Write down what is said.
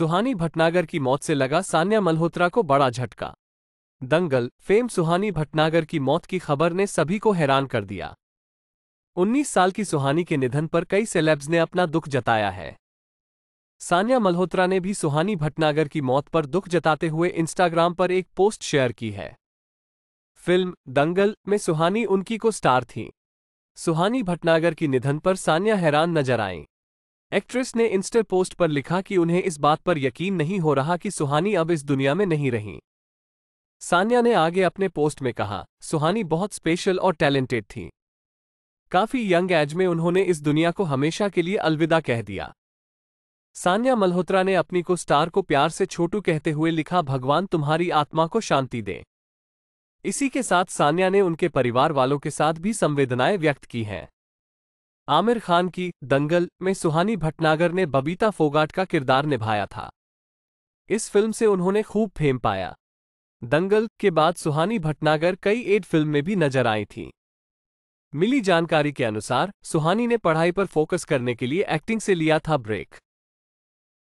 सुहानी भटनागर की मौत से लगा सान्या मल्होत्रा को बड़ा झटका दंगल फेम सुहानी भटनागर की मौत की खबर ने सभी को हैरान कर दिया 19 साल की सुहानी के निधन पर कई सेलेब्स ने अपना दुख जताया है सान्या मल्होत्रा ने भी सुहानी भटनागर की मौत पर दुख जताते हुए इंस्टाग्राम पर एक पोस्ट शेयर की है फिल्म दंगल में सुहानी उनकी को स्टार थीं सुहानी भटनागर की निधन पर सान्या हैरान नजर आईं एक्ट्रेस ने इंस्टा पोस्ट पर लिखा कि उन्हें इस बात पर यकीन नहीं हो रहा कि सुहानी अब इस दुनिया में नहीं रही सान्या ने आगे अपने पोस्ट में कहा सुहानी बहुत स्पेशल और टैलेंटेड थीं काफी यंग एज में उन्होंने इस दुनिया को हमेशा के लिए अलविदा कह दिया सान्या मल्होत्रा ने अपनी को स्टार को प्यार से छोटू कहते हुए लिखा भगवान तुम्हारी आत्मा को शांति दे इसी के साथ सान्या ने उनके परिवार वालों के साथ भी संवेदनाएं व्यक्त की हैं आमिर खान की दंगल में सुहानी भटनागर ने बबीता फोगाट का किरदार निभाया था इस फिल्म से उन्होंने खूब फेम पाया दंगल के बाद सुहानी भटनागर कई एड फिल्म में भी नजर आई थीं मिली जानकारी के अनुसार सुहानी ने पढ़ाई पर फोकस करने के लिए एक्टिंग से लिया था ब्रेक